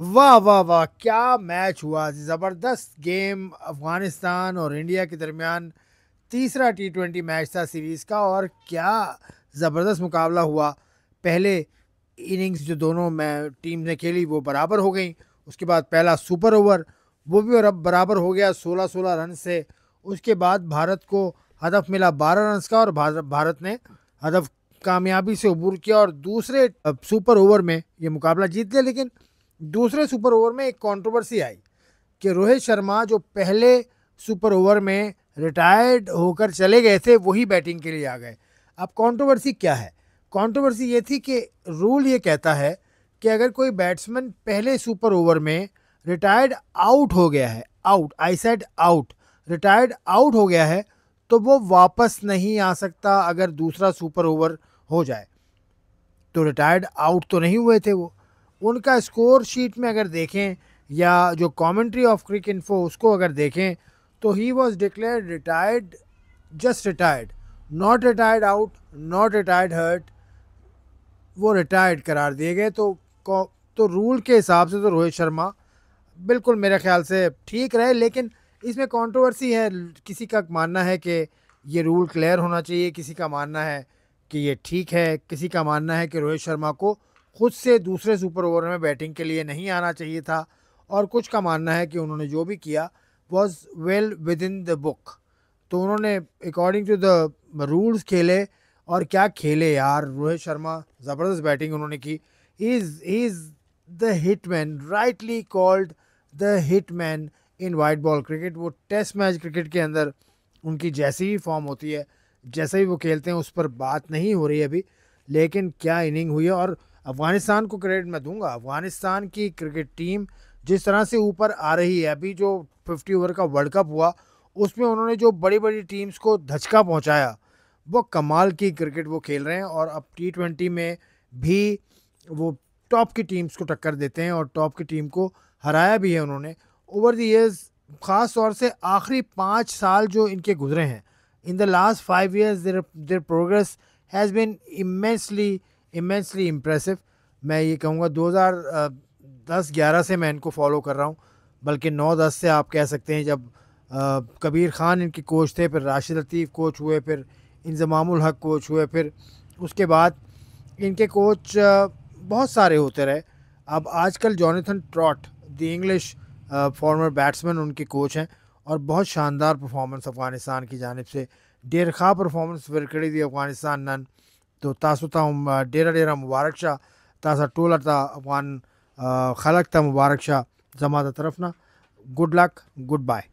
वाह वाह वाह क्या मैच हुआ ज़बरदस्त गेम अफ़गानिस्तान और इंडिया के दरमियान तीसरा टी ट्वेंटी मैच था सीरीज़ का और क्या ज़बरदस्त मुकाबला हुआ पहले इनिंग्स जो दोनों मैं टीम ने खेली वो बराबर हो गई उसके बाद पहला सुपर ओवर वो भी और अब बराबर हो गया सोलह सोलह रन से उसके बाद भारत को हदफ मिला बारह रन का और भारत ने हदफ कामयाबी से अबूर किया और दूसरे सुपर ओवर में ये मुकाबला जीत लिया लेकिन दूसरे सुपर ओवर में एक कंट्रोवर्सी आई कि रोहित शर्मा जो पहले सुपर ओवर में रिटायर्ड होकर चले गए थे वही बैटिंग के लिए आ गए अब कंट्रोवर्सी क्या है कंट्रोवर्सी ये थी कि रूल ये कहता है कि अगर कोई बैट्समैन पहले सुपर ओवर में रिटायर्ड आउट हो गया है out I said out retired out हो गया है तो वो वापस नहीं आ सकता अगर दूसरा सुपर ओवर हो जाए तो रिटायर्ड आउट तो नहीं हुए थे वो उनका स्कोर शीट में अगर देखें या जो कमेंट्री ऑफ क्रिक इन्फो उसको अगर देखें तो he was declare retired just retired not retired out not retired hurt वो रिटायर्ड करार दिए गए तो तो रूल के हिसाब से तो रोहित शर्मा बिल्कुल मेरे ख्याल से ठीक रहे लेकिन इसमें कंट्रोवर्सी है किसी का मानना है कि ये रूल क्लियर होना चाहिए किसी का मानना है कि ये ठीक है किसी का मानना है कि रोहित शर्मा को खुद से दूसरे सुपर ओवर में बैटिंग के लिए नहीं आना चाहिए था और कुछ का मानना है कि उन्होंने जो भी किया was well within the book तो उन्होंने अकॉर्डिंग टू द रूल्स खेले और क्या खेले यार रोहित शर्मा ज़बरदस्त बैटिंग उन्होंने की is is the hit man rightly called the hit man in white ball cricket वो टेस्ट मैच क्रिकेट के अंदर उनकी जैसी ही फॉर्म होती है जैसे ही वो खेलते हैं उस पर बात नहीं हो रही अभी लेकिन क्या इनिंग हुई है और अफ़गानिस्तान को क्रेडिट मैं दूंगा अफ़गानिस्तान की क्रिकेट टीम जिस तरह से ऊपर आ रही है अभी जो फिफ्टी ओवर का वर्ल्ड कप हुआ उसमें उन्होंने जो बड़ी बड़ी टीम्स को धचका पहुंचाया वो कमाल की क्रिकेट वो खेल रहे हैं और अब टी ट्वेंटी में भी वो टॉप की टीम्स को टक्कर देते हैं और टॉप की टीम को हराया भी है उन्होंने ओवर द ईयर्स ख़ास तौर से आखिरी पाँच साल जो इनके गुजरे हैं in the last five years there there progress has been immensely immensely impressive मैं ये कहूँगा 2010-11 से मैं इनको फॉलो कर रहा हूँ बल्कि 9-10 से आप कह सकते हैं जब आ, कबीर खान इनके कोच थे फिर राशिद लतीफ़ कोच हुए फिर इंजमामुल हक कोच हुए फिर उसके बाद इनके कोच बहुत सारे होते रहे अब आजकल Jonathan Trott the English former batsman उनके कोच हैं और बहुत शानदार परफॉर्मेंस अफगानिस्तान की जानब से डेरखा परफॉर्मेंस विरकड़ी दी अफगानिस्तान नन ته تاسو ته ډیر ډیر مبارک شه تاسو ټول ته افغان خلک ته مبارک شه زماده طرف نه ګډ لک ګډ بای